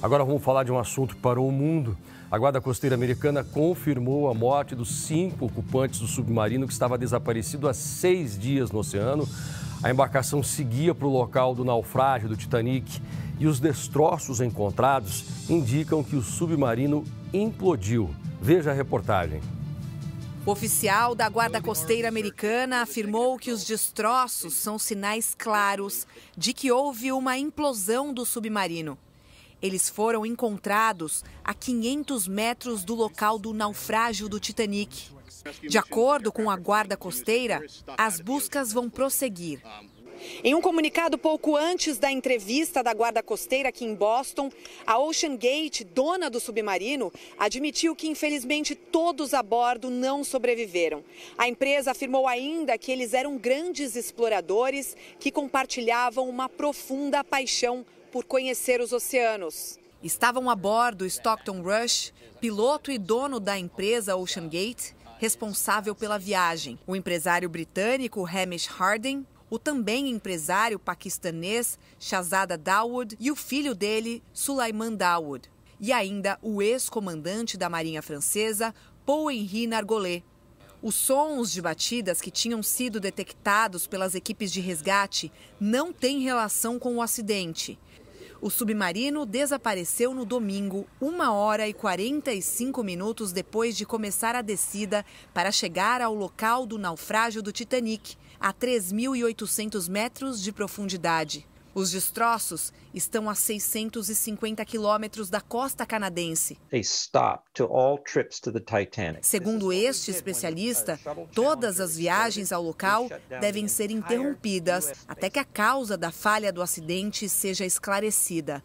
Agora vamos falar de um assunto que parou o mundo. A Guarda Costeira Americana confirmou a morte dos cinco ocupantes do submarino que estava desaparecido há seis dias no oceano. A embarcação seguia para o local do naufrágio do Titanic e os destroços encontrados indicam que o submarino implodiu. Veja a reportagem. O oficial da Guarda Costeira Americana afirmou que os destroços são sinais claros de que houve uma implosão do submarino. Eles foram encontrados a 500 metros do local do naufrágio do Titanic. De acordo com a guarda costeira, as buscas vão prosseguir. Em um comunicado pouco antes da entrevista da guarda costeira aqui em Boston, a Ocean Gate, dona do submarino, admitiu que infelizmente todos a bordo não sobreviveram. A empresa afirmou ainda que eles eram grandes exploradores que compartilhavam uma profunda paixão por conhecer os oceanos. Estavam a bordo Stockton Rush, piloto e dono da empresa OceanGate, responsável pela viagem, o empresário britânico Hamish Harding, o também empresário paquistanês Shahzada Dawood e o filho dele, Sulaiman Dawood, e ainda o ex-comandante da Marinha Francesa, Paul-Henri Nargolet. Os sons de batidas que tinham sido detectados pelas equipes de resgate não têm relação com o acidente. O submarino desapareceu no domingo, 1 hora e 45 minutos depois de começar a descida para chegar ao local do naufrágio do Titanic, a 3.800 metros de profundidade. Os destroços estão a 650 quilômetros da costa canadense. Segundo este especialista, todas as viagens ao local devem ser interrompidas até que a causa da falha do acidente seja esclarecida.